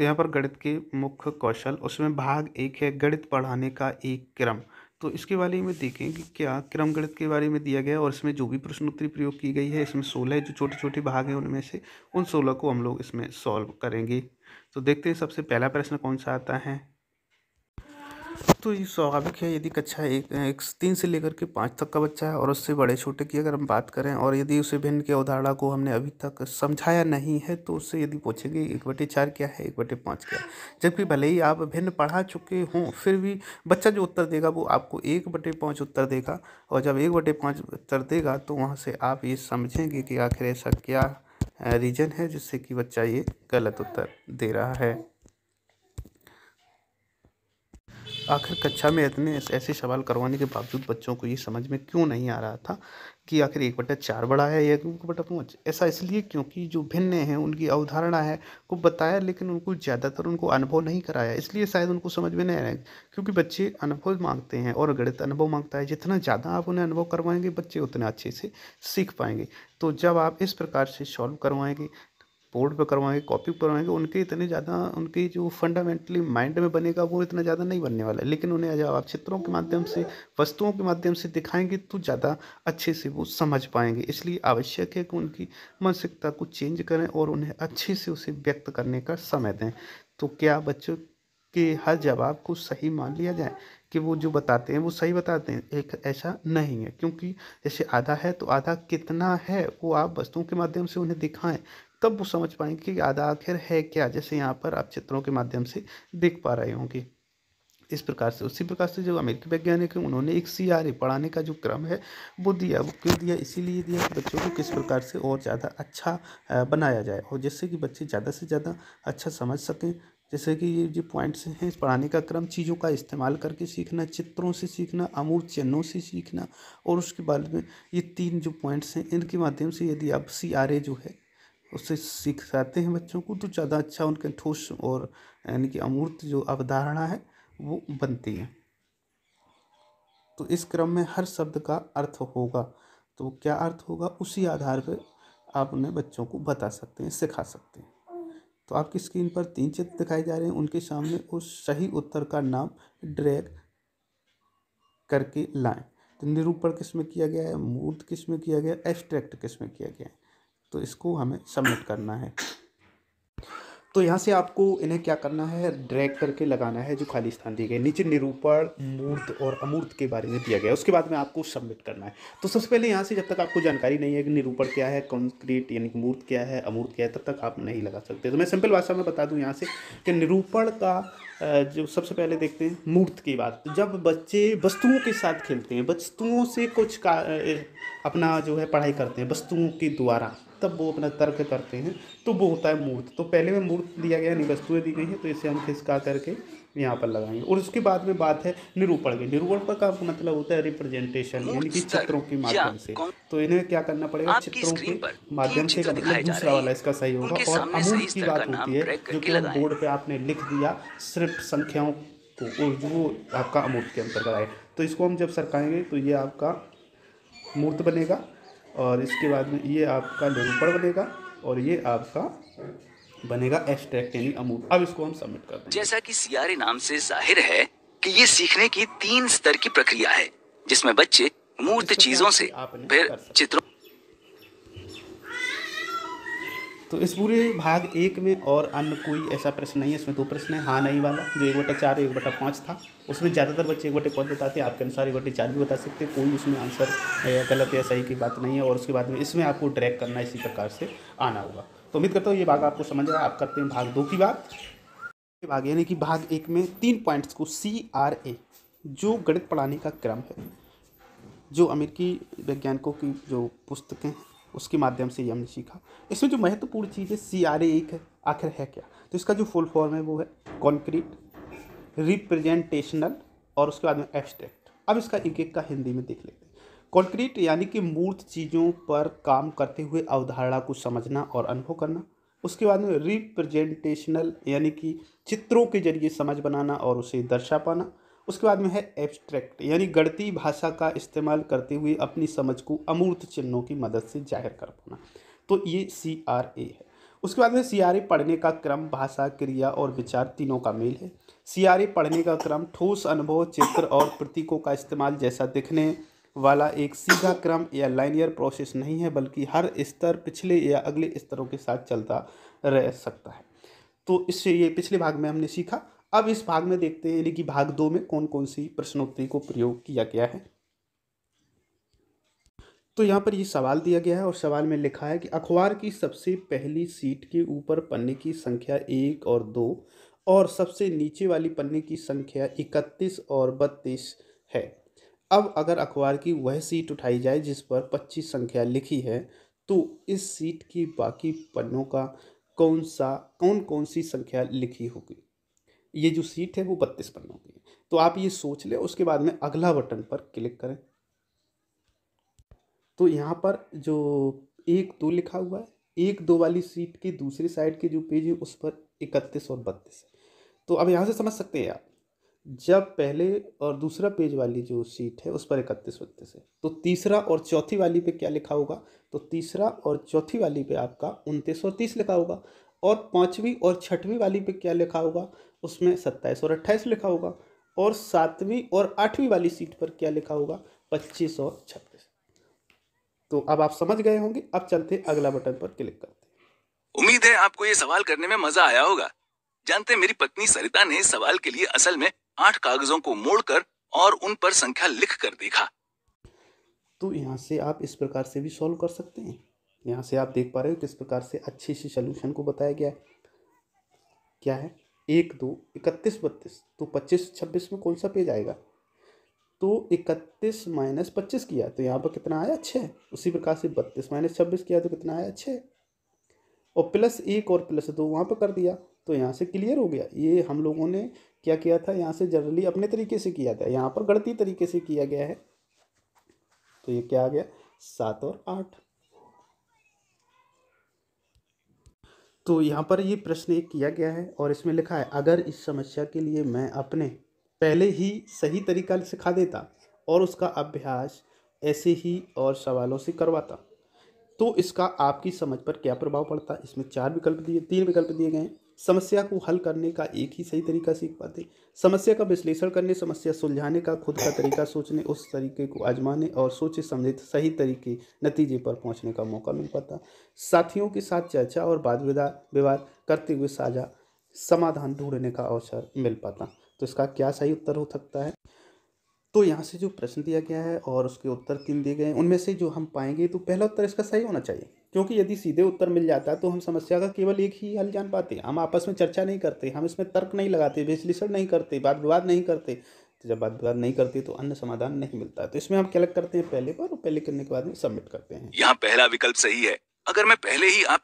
तो यहाँ पर गणित के मुख्य कौशल उसमें भाग एक है गणित पढ़ाने का एक क्रम तो इसके बारे में देखें कि क्या क्रम गणित के बारे में दिया गया और इसमें जो भी प्रश्नोत्तरी प्रयोग की गई है इसमें सोलह जो छोटे छोटे भाग हैं उनमें से उन सोलह को हम लोग इसमें सॉल्व करेंगे तो देखते हैं सबसे पहला प्रश्न कौन सा आता है तो ये स्वाभाविक है यदि कक्षा एक, एक तीन से लेकर के पाँच तक का बच्चा है और उससे बड़े छोटे की अगर हम बात करें और यदि उसे भिन्न के अवधारणा को हमने अभी तक समझाया नहीं है तो उससे यदि पूछेंगे एक बटे चार क्या है एक बटे पाँच क्या है जबकि भले ही आप भिन्न पढ़ा चुके हों फिर भी बच्चा जो उत्तर देगा वो आपको एक बटे पाँच उत्तर देगा और जब एक बटे पाँच उत्तर देगा तो वहाँ से आप ये समझेंगे कि आखिर ऐसा क्या रीजन है जिससे कि बच्चा ये गलत उत्तर दे रहा है आखिर कक्षा में इतने ऐसे सवाल करवाने के बावजूद बच्चों को ये समझ में क्यों नहीं आ रहा था कि आखिर एक बटा चार बड़ा है या एक बटा पाँच ऐसा इसलिए क्योंकि जो भिन्न हैं उनकी अवधारणा है को बताया लेकिन उनको ज़्यादातर उनको अनुभव नहीं कराया इसलिए शायद उनको समझ में नहीं आया क्योंकि बच्चे अनुभव मांगते हैं और गणित अनुभव मांगता है जितना ज़्यादा आप उन्हें अनुभव करवाएंगे बच्चे उतना अच्छे से सीख पाएंगे तो जब आप इस प्रकार से सॉल्व करवाएंगे बोर्ड पर करवाएंगे कॉपी पर करवाएंगे उनके इतने ज़्यादा उनके जो फंडामेंटली माइंड में बनेगा वो इतना ज़्यादा नहीं बनने वाला है लेकिन उन्हें जब आप चित्रों के माध्यम से वस्तुओं के माध्यम से दिखाएंगे तो ज़्यादा अच्छे से वो समझ पाएंगे इसलिए आवश्यक है कि उनकी मानसिकता को चेंज करें और उन्हें अच्छे से उसे व्यक्त करने का समय दें तो क्या बच्चों के हर जवाब को सही मान लिया जाए कि वो जो बताते हैं वो सही बताते हैं एक ऐसा नहीं है क्योंकि जैसे आधा है तो आधा कितना है वो आप वस्तुओं के माध्यम से उन्हें दिखाएं तब वो समझ पाएंगे कि आधा आखिर है क्या जैसे यहाँ पर आप चित्रों के माध्यम से देख पा रहे होंगे इस प्रकार से उसी प्रकार से जो अमेरिकी वैज्ञानिक हैं उन्होंने एक सी आर ए पढ़ाने का जो क्रम है वो दिया वो क्यों दिया इसीलिए दिया कि बच्चों को किस प्रकार से और ज़्यादा अच्छा बनाया जाए और जिससे कि बच्चे ज़्यादा से ज़्यादा अच्छा समझ सकें जैसे कि ये जो पॉइंट्स हैं पढ़ाने का क्रम चीज़ों का इस्तेमाल करके सीखना चित्रों से सीखना अमूर्त चिन्हों से सीखना और उसके बाद में ये तीन जो पॉइंट्स हैं इनके माध्यम से यदि आप सी आर ए जो है उससे सिखाते हैं बच्चों को तो ज़्यादा अच्छा उनके ठोस और यानी कि अमूर्त जो अवधारणा है वो बनती है तो इस क्रम में हर शब्द का अर्थ होगा तो क्या अर्थ होगा उसी आधार पर आप उन्हें बच्चों को बता सकते हैं सिखा सकते हैं तो आपकी स्क्रीन पर तीन चित्र दिखाई जा रहे हैं उनके सामने उस सही उत्तर का नाम ड्रैग करके लाएं तो निरूपण किस में किया गया है मूर्त किस में किया गया एब्स्ट्रैक्ट किस में किया गया है तो इसको हमें सबमिट करना है तो यहाँ से आपको इन्हें क्या करना है ड्रैग करके लगाना है जो खाली स्थान दिए गए नीचे निरूपण मूर्त और अमूर्त के बारे में दिया गया उसके बाद में आपको सबमिट करना है तो सबसे पहले यहाँ से जब तक आपको जानकारी नहीं है कि निरूपण क्या है कंक्रीट यानी मूर्त क्या है अमूर्त क्या है तब तक आप नहीं लगा सकते तो मैं सिंपल भाषा में बता दूँ यहाँ से कि निरूपण का जो सबसे पहले देखते हैं मूर्त की बात जब बच्चे वस्तुओं के साथ खेलते हैं वस्तुओं से कुछ का अपना जो है पढ़ाई करते हैं वस्तुओं के द्वारा तब वो अपना तर्क करते हैं तो वो होता है मूर्त तो पहले में मूर्त दिया गया नहीं वस्तुएं दी गई हैं तो इसे हम खिसका करके यहाँ पर लगाएंगे और उसके बाद में बात है निरूपण की निरूपण का मतलब होता है रिप्रेजेंटेशन यानी कि चित्रों के माध्यम से तो इन्हें क्या करना पड़ेगा चित्रों के माध्यम से दूसरा वाला इसका सही होगा और अमूर्त की बात होती है जो कि बोर्ड पर आपने लिख दिया सिर्फ संख्याओं को और आपका अमूर्त के अंतर्गत आए तो इसको हम जब सरकाएंगे तो ये आपका मूर्त बनेगा और इसके बाद में ये आपका निरूपण बनेगा और ये आपका बनेगा एक्सट्रैक्ट यानी अमूल अब इसको हम सबमिट करते हैं जैसा कि सियारे नाम से जाहिर है कि ये सीखने की तीन स्तर की प्रक्रिया है जिसमें बच्चे मूर्त चीजों से फिर चित्रों तो इस पूरे भाग एक में और अन्य कोई ऐसा प्रश्न नहीं है इसमें दो प्रश्न है हाँ नहीं वाला जो एक बटा चार एक बटा पाँच था उसमें ज़्यादातर बच्चे एक बटे पाँच बताते हैं आपके अनुसार एक बटे चार भी बता सकते हैं कोई उसमें आंसर गलत या सही की बात नहीं है और उसके बाद में इसमें आपको ड्रैक करना इसी प्रकार से आना होगा तो उम्मीद करता हूँ ये भाग आपको समझ रहा है आप करते हैं भाग दो की बात भाग यानी कि भाग एक में तीन पॉइंट्स को सी आर ए जो गणित पढ़ाने का क्रम है जो अमेरिकी वैज्ञानिकों की जो पुस्तकें हैं उसके माध्यम से ये हमने सीखा इसमें जो महत्वपूर्ण चीज़ है सी आर ए एक है आखिर है क्या तो इसका जो फुल फॉर्म है वो है कॉन्क्रीट रिप्रेजेंटेशनल और उसके बाद में एब्स्ट्रैक्ट अब इसका एक एक का हिंदी में देख लेते हैं कॉन्क्रीट यानी कि मूर्त चीज़ों पर काम करते हुए अवधारणा को समझना और अनुभव करना उसके बाद में रिप्रेजेंटेशनल यानी कि चित्रों के जरिए समझ बनाना और उसे दर्शा पाना उसके बाद में है एब्स्ट्रैक्ट यानी गणितीय भाषा का इस्तेमाल करते हुए अपनी समझ को अमूर्त चिन्हों की मदद से जाहिर कर पाना तो ये सी आर ए है उसके बाद में सी आर ए पढ़ने का क्रम भाषा क्रिया और विचार तीनों का मेल है सी आर ए पढ़ने का क्रम ठोस अनुभव चित्र और प्रतीकों का इस्तेमाल जैसा दिखने वाला एक सीधा क्रम या लाइनियर प्रोसेस नहीं है बल्कि हर स्तर पिछले या अगले स्तरों के साथ चलता रह सकता है तो इससे ये पिछले भाग में हमने सीखा अब इस भाग में देखते हैं यानी कि भाग दो में कौन कौन सी प्रश्नोत्तरी को प्रयोग किया गया है तो यहाँ पर ये सवाल दिया गया है और सवाल में लिखा है कि अखबार की सबसे पहली सीट के ऊपर पन्ने की संख्या एक और दो और सबसे नीचे वाली पन्ने की संख्या इकतीस और बत्तीस है अब अगर अखबार की वह सीट उठाई जाए जिस पर पच्चीस संख्या लिखी है तो इस सीट की बाकी पन्नों का कौन सा कौन कौन सी संख्या लिखी होगी ये जो सीट है वो बत्तीस पन्नों की है तो आप ये सोच लें उसके बाद में अगला बटन पर क्लिक करें तो यहाँ पर जो एक दो लिखा हुआ है एक दो वाली सीट के दूसरी साइड के जो पेज है उस पर इकतीस और बत्तीस तो अब यहाँ से समझ सकते हैं आप जब पहले और दूसरा पेज वाली जो सीट है उस पर इकतीस बत्तीस है तो तीसरा और चौथी वाली पे क्या लिखा होगा तो तीसरा और चौथी वाली पे आपका उनतीस और तीस लिखा होगा और पांचवी और छठवीं वाली पे क्या लिखा होगा उसमें सत्ताईस और अट्ठाईस लिखा होगा और सातवीं और आठवीं वाली सीट पर क्या लिखा होगा पच्चीस और छत्तीस तो अब आप समझ गए होंगे अब चलते अगला बटन पर क्लिक करते उम्मीद है आपको ये सवाल करने में मजा आया होगा जानते मेरी पत्नी सरिता ने सवाल के लिए असल में आठ कागजों को मोड़कर और उन पर संख्या लिख कर देखा तो यहाँ से आप इस प्रकार से भी सॉल्व कर सकते हैं यहाँ से आप देख पा रहे हो किस प्रकार से अच्छे से सोल्यूशन को बताया गया है क्या है एक दो इकतीस बत्तीस तो पच्चीस छब्बीस में कौन सा पेज आएगा तो इकतीस माइनस पच्चीस किया तो यहाँ पर कितना आया छः उसी प्रकार से बत्तीस माइनस छब्बीस किया तो कितना आया छः और प्लस एक और प्लस दो वहाँ पर कर दिया तो यहाँ से क्लियर हो गया ये हम लोगों ने क्या किया था यहाँ से जनरली अपने तरीके से किया था यहाँ पर गणती तरीके से किया गया है तो ये क्या आ गया सात और आठ तो यहाँ पर ये प्रश्न एक किया गया है और इसमें लिखा है अगर इस समस्या के लिए मैं अपने पहले ही सही तरीका सिखा देता और उसका अभ्यास ऐसे ही और सवालों से करवाता तो इसका आपकी समझ पर क्या प्रभाव पड़ता इसमें चार विकल्प दिए तीन विकल्प दिए गए हैं समस्या को हल करने का एक ही सही तरीका सीख पाते समस्या का विश्लेषण करने समस्या सुलझाने का खुद का तरीका सोचने उस तरीके को आजमाने और सोचे समझे तो सही तरीके नतीजे पर पहुंचने का मौका मिल पाता साथियों के साथ चर्चा और वाद विवाद करते हुए साझा समाधान ढूंढने का अवसर मिल पाता तो इसका क्या सही उत्तर हो सकता है तो यहाँ से जो प्रश्न दिया गया है और उसके उत्तर तीन दिए गए उनमें से जो हम पाएंगे तो पहला उत्तर इसका सही होना चाहिए क्योंकि यदि सीधे उत्तर मिल जाता तो हम समस्या का केवल एक ही हल जान पाते हम आपस में चर्चा नहीं करते हम इसमें तर्क नहीं लगाते विश्लेषण नहीं करते वाद विवाद नहीं करते तो जब बात विवाद नहीं करते तो अन्य समाधान नहीं मिलता तो इसमें हम कलेक्ट करते हैं पहले पर और पहले करने के बाद में सबमिट करते हैं यहाँ पहला विकल्प सही है अगर मैं पहले ही आप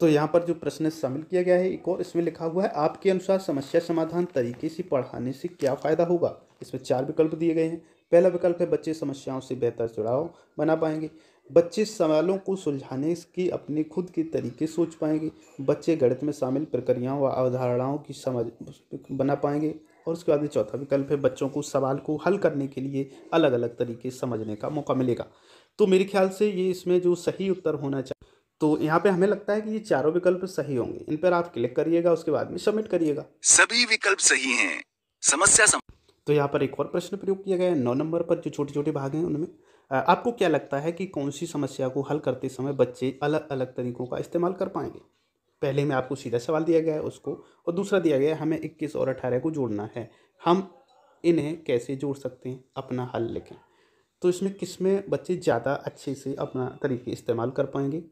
तो यहाँ पर जो प्रश्न शामिल किया गया है एक और इसमें लिखा हुआ है आपके अनुसार समस्या समाधान तरीके से पढ़ाने से क्या फ़ायदा होगा इसमें चार विकल्प दिए गए हैं पहला विकल्प है बच्चे समस्याओं से बेहतर जुड़ाव बना पाएंगे बच्चे सवालों को सुलझाने की अपने खुद के तरीके सोच पाएंगे बच्चे गणित में शामिल प्रक्रियाओं व अवधारणाओं की समझ बना पाएंगे और उसके बाद में चौथा विकल्प है बच्चों को सवाल को हल करने के लिए अलग अलग तरीके समझने का मौका मिलेगा तो मेरे ख्याल से ये इसमें जो सही उत्तर होना चाहिए तो यहाँ पे हमें लगता है कि ये चारों विकल्प सही होंगे इन पर आप क्लिक करिएगा उसके बाद में सबमिट करिएगा सभी विकल्प सही हैं समस्या सम... तो यहाँ पर एक और प्रश्न प्रयोग किया गया है नौ नंबर पर जो छोटे छोटे भाग हैं उनमें आपको क्या लगता है कि कौन सी समस्या को हल करते समय बच्चे अलग अलग तरीकों का इस्तेमाल कर पाएंगे पहले में आपको सीधा सवाल दिया गया है उसको और दूसरा दिया गया है हमें इक्कीस और अठारह को जोड़ना है हम इन्हें कैसे जोड़ सकते हैं अपना हल लिखें तो इसमें किस में बच्चे ज़्यादा अच्छे से अपना तरीके इस्तेमाल कर पाएंगे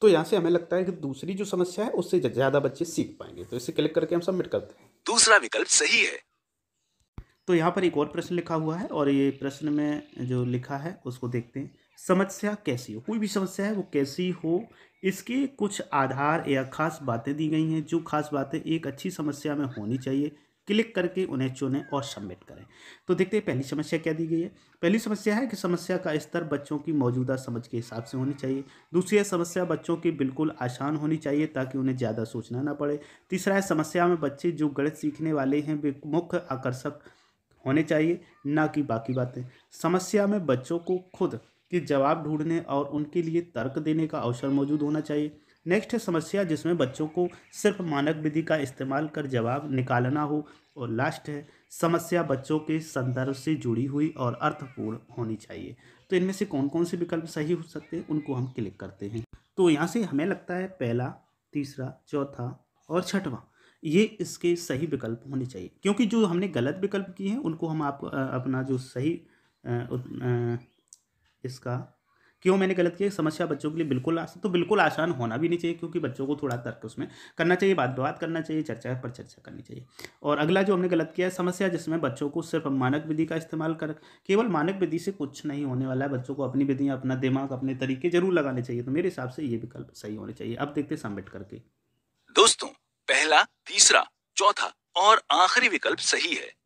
तो यहाँ से हमें लगता है कि दूसरी जो समस्या है उससे ज़्यादा बच्चे सीख पाएंगे तो इसे क्लिक करके हम सबमिट करते हैं दूसरा विकल्प सही है तो यहाँ पर एक और प्रश्न लिखा हुआ है और ये प्रश्न में जो लिखा है उसको देखते हैं समस्या कैसी हो कोई भी समस्या है वो कैसी हो इसके कुछ आधार या खास बातें दी गई हैं जो खास बातें एक अच्छी समस्या में होनी चाहिए क्लिक करके उन्हें चुनें और सबमिट करें तो देखते हैं पहली समस्या क्या दी गई है पहली समस्या है कि समस्या का स्तर बच्चों की मौजूदा समझ के हिसाब से होनी चाहिए दूसरी है समस्या बच्चों की बिल्कुल आसान होनी चाहिए ताकि उन्हें ज़्यादा सोचना ना पड़े तीसरा है समस्या में बच्चे जो गणित सीखने वाले हैं वे मुख्य आकर्षक होने चाहिए ना कि बाकी बातें समस्या में बच्चों को खुद के जवाब ढूंढने और उनके लिए तर्क देने का अवसर मौजूद होना चाहिए नेक्स्ट है समस्या जिसमें बच्चों को सिर्फ मानक विधि का इस्तेमाल कर जवाब निकालना हो और लास्ट है समस्या बच्चों के संदर्भ से जुड़ी हुई और अर्थपूर्ण होनी चाहिए तो इनमें से कौन कौन से विकल्प सही हो सकते हैं उनको हम क्लिक करते हैं तो यहाँ से हमें लगता है पहला तीसरा चौथा और छठवां ये इसके सही विकल्प होने चाहिए क्योंकि जो हमने गलत विकल्प किए हैं उनको हम आप अपना जो सही इसका क्यों मैंने गलत किया समस्या बच्चों के लिए बिल्कुल आसान तो बिल्कुल आसान होना भी नहीं चाहिए क्योंकि बच्चों को थोड़ा तर्क उसमें करना चाहिए बात बात करना चाहिए चर्चा पर चर्चा करनी चाहिए और अगला जो हमने गलत किया है समस्या जिसमें बच्चों को सिर्फ मानक विधि का इस्तेमाल कर केवल मानक विधि से कुछ नहीं होने वाला है बच्चों को अपनी विधियाँ अपना दिमाग अपने तरीके जरूर लगाने चाहिए तो मेरे हिसाब से ये विकल्प सही होने चाहिए अब देखते सबमिट करके दोस्तों पहला तीसरा चौथा और आखिरी विकल्प सही है